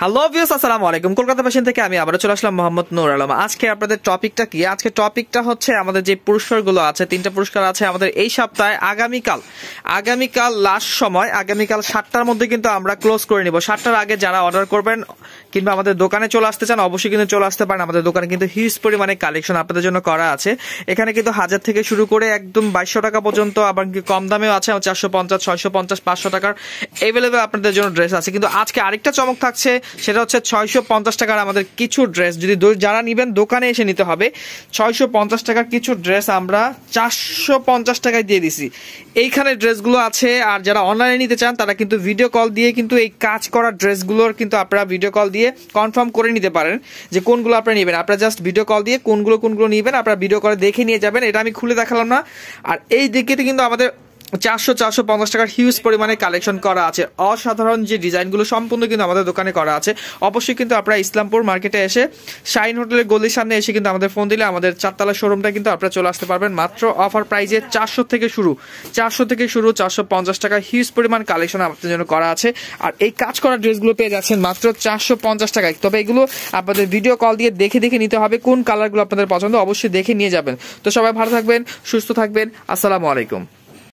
hello views আসসালামু আলাইকুম কলকাতা পেশেন থেকে আমি আবারও চলে আসলাম মোহাম্মদ নূর আলম আজকে আপনাদের টপিকটা কি আজকে টপিকটা হচ্ছে আমাদের যে পুরস্কারগুলো আছে তিনটা পুরস্কার আছে আমাদের এই সপ্তাহে আগামীকাল আগামীকাল লাস্ট সময় আগামীকাল সাতটার মধ্যে কিন্তু আমরা ক্লোজ করে নিব সাতটার আগে যারা অর্ডার করবেন কিংবা আমাদের দোকানে চলে আসতে চান অবশ্যই কিন্তু চলে আসতে পারেন আমাদের দোকানে কিন্তু হিউজ পরিমাণে কালেকশন আপনাদের জন্য করা আছে এখানে কিন্তু হাজার থেকে শুরু করে একদম বাইশশো টাকা পর্যন্ত আবার কম দামেও আছে চারশো পঞ্চাশ ছয়শো পঞ্চাশ পাঁচশো টাকার অ্যাভেলেবেল আপনাদের জন্য ড্রেস আছে কিন্তু আজকে আরেকটা চমক থাকছে সেটা হচ্ছে ছয়শো পঞ্চাশ টাকার আমাদের কিছু ড্রেস যদি যারা নেবেন দোকানে এসে নিতে হবে ছয়শো পঞ্চাশ টাকার কিছু ড্রেস আমরা চারশো পঞ্চাশ টাকায় দিয়ে দিছি এইখানে ড্রেস ড্রেসগুলো আছে আর যারা অনলাইনে নিতে চান তারা কিন্তু ভিডিও কল দিয়ে কিন্তু এই কাজ করা ড্রেসগুলোর কিন্তু আপনারা ভিডিও কল দিয়ে কনফার্ম করে নিতে পারেন যে কোনগুলো আপনারা নেবেন আপনারা জাস্ট ভিডিও কল দিয়ে কোনগুলো কোনগুলো নেবেন আপনারা ভিডিও করে দেখে নিয়ে যাবেন এটা আমি খুলে দেখালাম না আর এই দিকে কিন্তু আমাদের চারশো চারশো পঞ্চাশ টাকার হিউজ পরিমাণে কালেকশন করা আছে অসাধারণ যে ডিজাইনগুলো সম্পূর্ণ কিন্তু আমাদের দোকানে করা আছে অবশ্যই কিন্তু আপনারা ইসলামপুর মার্কেটে এসে শাইন হোটেলের গলির সামনে এসে কিন্তু আমাদের ফোন দিলে আমাদের চারতলা শোরুমটা কিন্তু আপনারা চলে আসতে পারবেন মাত্র অফার প্রাইজে চারশো থেকে শুরু চারশো থেকে শুরু চারশো পঞ্চাশ টাকার হিউজ পরিমাণ কালেকশন আপনাদের জন্য করা আছে আর এই কাজ করা ড্রেসগুলো পেয়ে যাচ্ছেন মাত্র চারশো পঞ্চাশ টাকায় তবে এগুলো আপনাদের ভিডিও কল দিয়ে দেখে দেখে নিতে হবে কোন কালারগুলো আপনাদের পছন্দ অবশ্যই দেখে নিয়ে যাবেন তো সবাই ভালো থাকবেন সুস্থ থাকবেন আসসালামু আলাইকুম